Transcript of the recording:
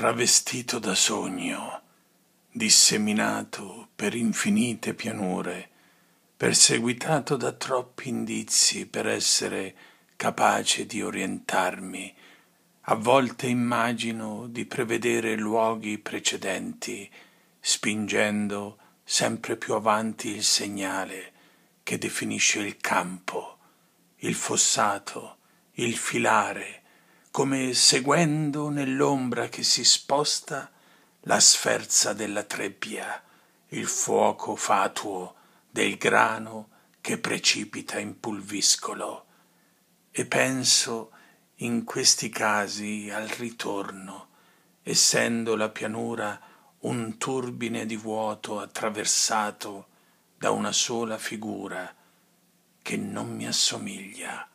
travestito da sogno, disseminato per infinite pianure, perseguitato da troppi indizi per essere capace di orientarmi. A volte immagino di prevedere luoghi precedenti, spingendo sempre più avanti il segnale che definisce il campo, il fossato, il filare, come seguendo nell'ombra che si sposta la sferza della trebbia, il fuoco fatuo del grano che precipita in pulviscolo. E penso in questi casi al ritorno, essendo la pianura un turbine di vuoto attraversato da una sola figura che non mi assomiglia